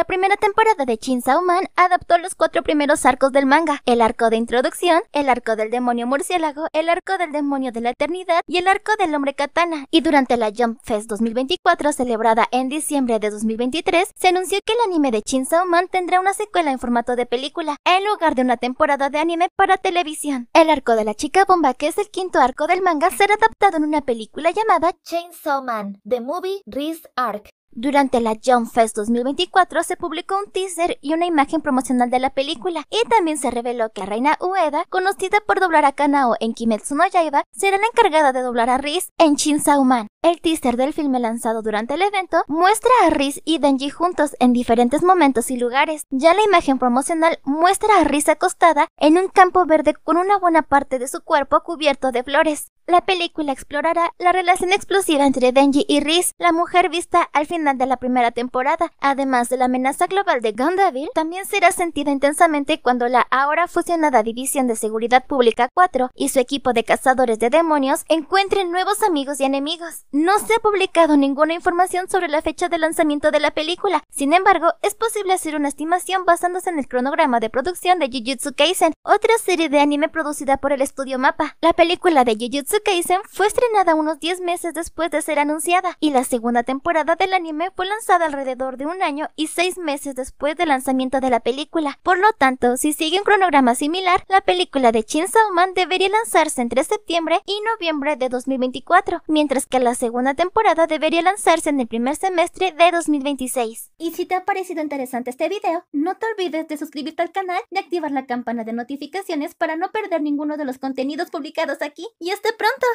La primera temporada de Chainsaw Man adaptó los cuatro primeros arcos del manga, el arco de introducción, el arco del demonio murciélago, el arco del demonio de la eternidad y el arco del hombre katana. Y durante la Jump Fest 2024 celebrada en diciembre de 2023, se anunció que el anime de Chainsaw Man tendrá una secuela en formato de película, en lugar de una temporada de anime para televisión. El arco de la chica bomba, que es el quinto arco del manga, será adaptado en una película llamada Chainsaw Man, The Movie Riz Arc, durante la Jump Fest 2024 se publicó un teaser y una imagen promocional de la película, y también se reveló que Reina Ueda, conocida por doblar a Kanao en Kimetsu no Yaiba, será la encargada de doblar a Riz en Shin Sauman. El teaser del filme lanzado durante el evento muestra a Riz y Denji juntos en diferentes momentos y lugares. Ya la imagen promocional muestra a Riz acostada en un campo verde con una buena parte de su cuerpo cubierto de flores. La película explorará la relación explosiva entre Denji y Riz, la mujer vista al final de la primera temporada. Además de la amenaza global de Gondaville, también será sentida intensamente cuando la ahora fusionada División de Seguridad Pública 4 y su equipo de cazadores de demonios encuentren nuevos amigos y enemigos. No se ha publicado ninguna información sobre la fecha de lanzamiento de la película, sin embargo, es posible hacer una estimación basándose en el cronograma de producción de Jujutsu Kaisen, otra serie de anime producida por el estudio MAPA. La película de Jujutsu Kaisen fue estrenada unos 10 meses después de ser anunciada, y la segunda temporada del anime fue lanzada alrededor de un año y seis meses después del lanzamiento de la película. Por lo tanto, si sigue un cronograma similar, la película de Chin Sauman debería lanzarse entre septiembre y noviembre de 2024, mientras que la segunda temporada debería lanzarse en el primer semestre de 2026. Y si te ha parecido interesante este video, no te olvides de suscribirte al canal, y activar la campana de notificaciones para no perder ninguno de los contenidos publicados aquí. ¡Y hasta pronto!